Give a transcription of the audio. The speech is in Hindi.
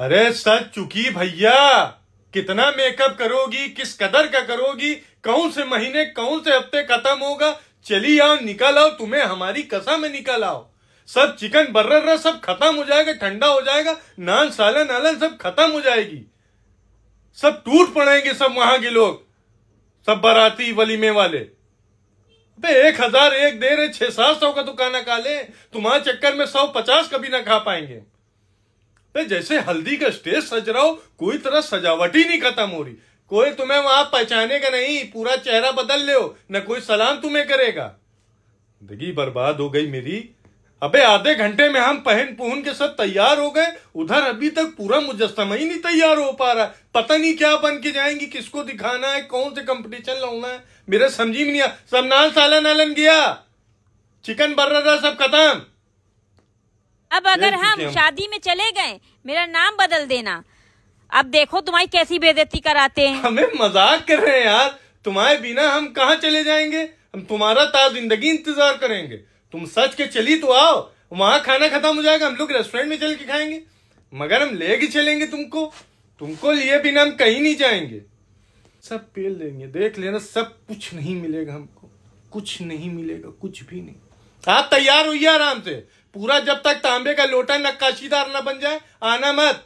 अरे सच चुकी भैया कितना मेकअप करोगी किस कदर का करोगी कौन से महीने कौन से हफ्ते खत्म होगा चली आओ निकल आओ तुम्हें हमारी कसा में निकल आओ सब चिकन बर्र सब खत्म हो जाएगा ठंडा हो जाएगा नान सालन आलन सब खत्म हो जाएगी सब टूट पड़ेंगे सब वहां के लोग सब बाराती वलीमे वाले बे एक हजार एक दे रहे छह सात सौ का दुकाना तो काले तुम्हारे चक्कर में सौ पचास कभी ना खा पाएंगे तो जैसे हल्दी का स्टेज सज रहा हो कोई तरह सजावट ही नहीं खत्म हो रही कोई तुम्हें वहां पहचानेगा नहीं पूरा चेहरा बदल ले ना न कोई सलाम तुम्हें करेगा जिंदगी बर्बाद हो गई मेरी अबे आधे घंटे में हम पहन पहन के सब तैयार हो गए उधर अभी तक पूरा मुजस्मा ही नहीं तैयार हो पा रहा पता नहीं क्या बन के जाएंगी किसको दिखाना है कौन से कंपटीशन लाना है मेरा समझी में नहीं आ सब नाल सालन आलन गया चिकन बर्रा सब खत्म अब अगर हम शादी में चले गए मेरा नाम बदल देना अब देखो तुम्हारी कैसी बेदती कराते हैं हमें मजाक कर रहे हैं यार तुम्हारे बिना हम कहाँ चले जाएंगे हम तुम्हारा ताज जिंदगी इंतजार करेंगे तुम सच के चली तो आओ वहाँ खाना खत्म हो जाएगा हम लोग रेस्टोरेंट में चल के खाएंगे मगर हम ले के चलेंगे तुमको तुमको लिए बिना हम कहीं नहीं जाएंगे सब पेल लेंगे देख लेना सब कुछ नहीं मिलेगा हमको कुछ नहीं मिलेगा कुछ भी नहीं आप तैयार होइए आराम से पूरा जब तक तांबे का लोटा नक्काशीदार ना बन जाए आना मत